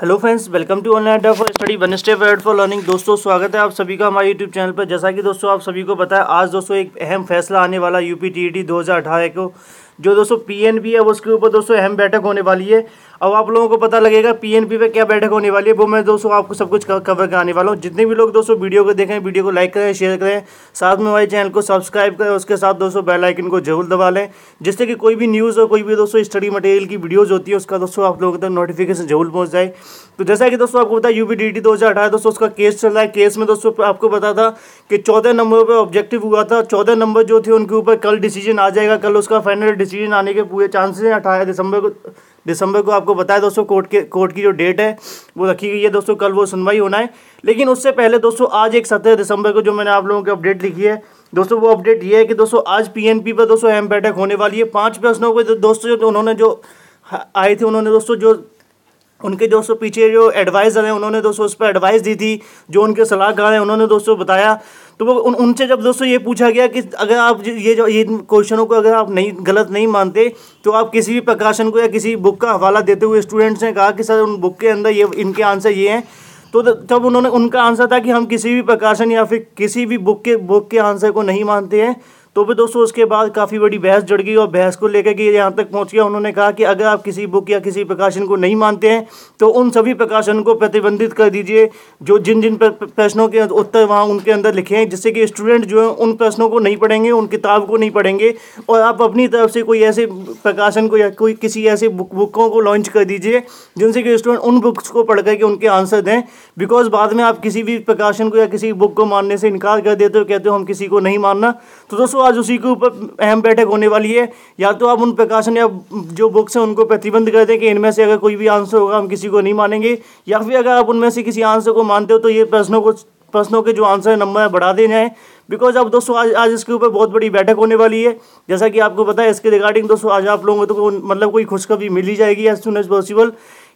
hello friends welcome to online Adda for study step word for learning दोस्तों स्वागत है आप सभी का हमारे यूट्यूब चैनल पर जैसा कि दोस्तों आप सभी को पता है आज दोस्तों एक अहम फैसला आने वाला यूपी टीईटी 2018 को जो दोस्तों पीएनबी है उसके ऊपर दोस्तों अहम बैठक होने वाली है अब आप लोगों को पता लगेगा पीएनपी पे क्या बैठक होने वाली है वो मैं दोस्तों आपको सब कुछ कवर कराने वाला हूँ जितने भी लोग दोस्तों वीडियो को देखें वीडियो को लाइक करें शेयर करें साथ में हमारे चैनल को सब्सक्राइब करें उसके साथ दोस्तों बेलाइकन को जरूर दबा लें जिससे कि कोई भी न्यूज़ और कोई भी दोस्तों स्टडी मटेरियल की वीडियोज़ होती है उसका दोस्तों आप लोगों तक नोटिफिकेशन जरूर पहुँच जाए तो जैसा कि दोस्तों आपको पता है यू बी डी टी दो हज़ार अठारह दोस्तों उसका केस चल रहा है केस में दोस्तों आपको पता था कि चौदह नंबर पर ऑब्जेक्टिव हुआ था चौदह नंबर जो थे उनके ऊपर कल डिसीजन आ जाएगा कल उसका फाइनल डिसीजन आने के पूरे चांसेस हैं अठारह दिसंबर को दिसंबर को आपको बताया दोस्तों कोर्ट के कोर्ट की जो डेट है वो रखी गई है दोस्तों कल वो सुनवाई होना है लेकिन उससे पहले दोस्तों आज एक सत्रह दिसंबर को जो मैंने आप लोगों की अपडेट लिखी है दोस्तों वो अपडेट ये है कि दोस्तों आज पी पर दोस्तों अहम बैठक होने वाली है पाँच प्रश्नों को दोस्तों जो उन्होंने जो आए थे उन्होंने दोस्तों जो उनके दोस्तों पीछे जो एडवाइज़र हैं उन्होंने दोस्तों उस पर एडवाइस दी थी जो उनके सलाहकार हैं उन्होंने दोस्तों बताया तो वो उन उनसे जब दोस्तों ये पूछा गया कि अगर आप ये जो ये क्वेश्चनों को अगर आप नहीं गलत नहीं मानते तो आप किसी भी प्रकाशन को या किसी बुक का हवाला देते हुए स्टूडेंट्स ने कहा कि सर उन बुक के अंदर ये इनके आंसर ये हैं तो तब उन्होंने उनका आंसर था कि हम किसी भी प्रकाशन या फिर किसी भी बुक के बुक के आंसर को नहीं मानते हैं तो भी दोस्तों उसके बाद काफ़ी बड़ी बहस जड़ गई और बहस को लेकर के यहाँ तक पहुँच गया उन्होंने कहा कि अगर आप किसी बुक या किसी प्रकाशन को नहीं मानते हैं तो उन सभी प्रकाशन को प्रतिबंधित कर दीजिए जो जिन जिन प्रश्नों के उत्तर वहाँ उनके अंदर लिखे हैं जिससे कि स्टूडेंट जो है उन प्रश्नों को नहीं पढ़ेंगे उन किताब को नहीं पढ़ेंगे और आप अपनी तरफ से कोई ऐसे प्रकाशन को या कोई किसी ऐसे बुक बुकों को लॉन्च कर दीजिए जिनसे कि स्टूडेंट उन बुक्स को पढ़ करके उनके आंसर दें बिकॉज बाद में आप किसी भी प्रकाशन को या किसी बुक को मानने से इनकार कर देते हो कहते हो हम किसी को नहीं मानना तो दोस्तों आज उसी के ऊपर अहम बैठक होने वाली है या तो आप उन प्रकाशन या जो बुक्स हैं उनको प्रतिबंध कर दें कि इनमें से अगर कोई भी आंसर होगा हम किसी को नहीं मानेंगे या फिर अगर आप उनमें से किसी आंसर को मानते हो तो ये प्रश्नों को प्रश्नों के जो आंसर नंबर है बढ़ा देने हैं बिकॉज अब दोस्तों आज आज इसके ऊपर बहुत बड़ी बैठक होने वाली है जैसा कि आपको पता है इसके रिगार्डिंग दोस्तों आज आप लोगों को तो मतलब कोई खुशखबरी मिल ही जाएगी एज सुन एज पॉसिबल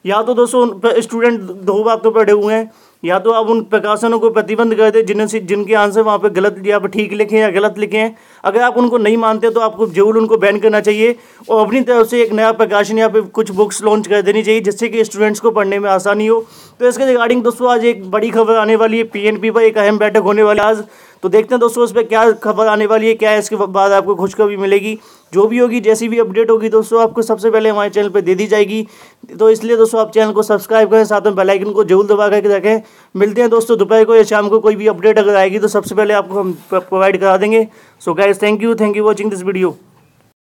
या तो दोस्तों स्टूडेंट दो बात तो पढ़े हुए हैं या तो आप उन प्रकाशनों को प्रतिबंध कर दें जिनसे जिनके आंसर वहाँ पे गलत या ठीक लिखे या गलत लिखे हैं अगर आप उनको नहीं मानते तो आपको जरूर उनको बैन करना चाहिए और अपनी तरफ से एक नया प्रकाशन या फिर कुछ बुक्स लॉन्च कर देनी चाहिए जिससे कि स्टूडेंट्स को पढ़ने में आसानी हो तो इसके रिगार्डिंग दोस्तों आज एक बड़ी खबर आने वाली है पी पर एक अहम बैठक होने वाली आज तो देखते हैं दोस्तों इस पर क्या खबर आने वाली है क्या है इसके बाद आपको खुशखबरी मिलेगी जो भी होगी जैसी भी अपडेट होगी दोस्तों आपको सबसे पहले हमारे चैनल पर दे दी जाएगी तो इसलिए दोस्तों आप चैनल को सब्सक्राइब करें साथ में बेलाइकन को जरूर दबा करके रखें मिलते हैं दोस्तों दोपहर को या शाम को कोई भी अपडेट अगर आएगी तो सबसे पहले आपको हम प्रोवाइड करा देंगे so guys thank you thank you watching this video